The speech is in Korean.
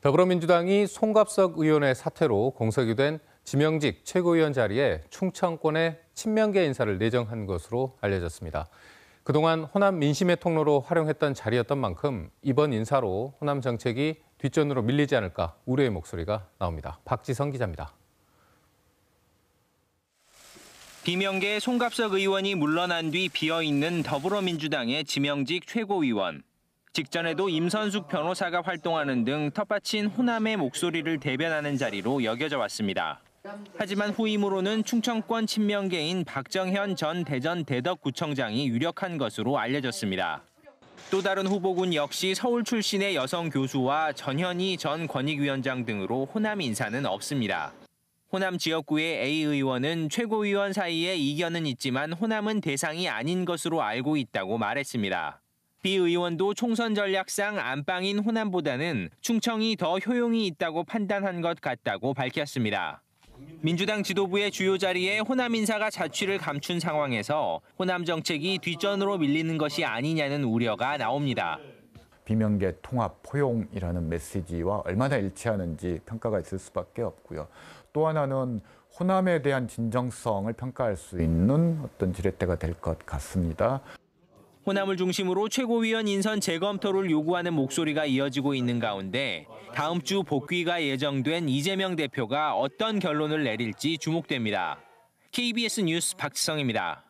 더불어민주당이 송갑석 의원의 사퇴로 공석이 된 지명직 최고위원 자리에 충청권의 친명계 인사를 내정한 것으로 알려졌습니다. 그동안 호남 민심의 통로로 활용했던 자리였던 만큼 이번 인사로 호남 정책이 뒷전으로 밀리지 않을까 우려의 목소리가 나옵니다. 박지성 기자입니다. 비명계 송갑석 의원이 물러난 뒤 비어있는 더불어민주당의 지명직 최고위원. 직전에도 임선숙 변호사가 활동하는 등 텃밭인 호남의 목소리를 대변하는 자리로 여겨져 왔습니다. 하지만 후임으로는 충청권 친명계인 박정현 전 대전 대덕구청장이 유력한 것으로 알려졌습니다. 또 다른 후보군 역시 서울 출신의 여성 교수와 전현희 전 권익위원장 등으로 호남 인사는 없습니다. 호남 지역구의 A 의원은 최고위원 사이에 이견은 있지만 호남은 대상이 아닌 것으로 알고 있다고 말했습니다. 비 의원도 총선 전략상 안방인 호남보다는 충청이 더 효용이 있다고 판단한 것 같다고 밝혔습니다. 민주당 지도부의 주요 자리에 호남 인사가 자취를 감춘 상황에서 호남 정책이 뒷전으로 밀리는 것이 아니냐는 우려가 나옵니다. 비명계 통합 포용이라는 메시지와 얼마나 일치하는지 평가가 있을 수밖에 없고요. 또 하나는 호남에 대한 진정성을 평가할 수 있는 어떤 지렛대가 될 것 같습니다. 호남을 중심으로 최고위원 인선 재검토를 요구하는 목소리가 이어지고 있는 가운데 다음 주 복귀가 예정된 이재명 대표가 어떤 결론을 내릴지 주목됩니다. KBS 뉴스 박지성입니다.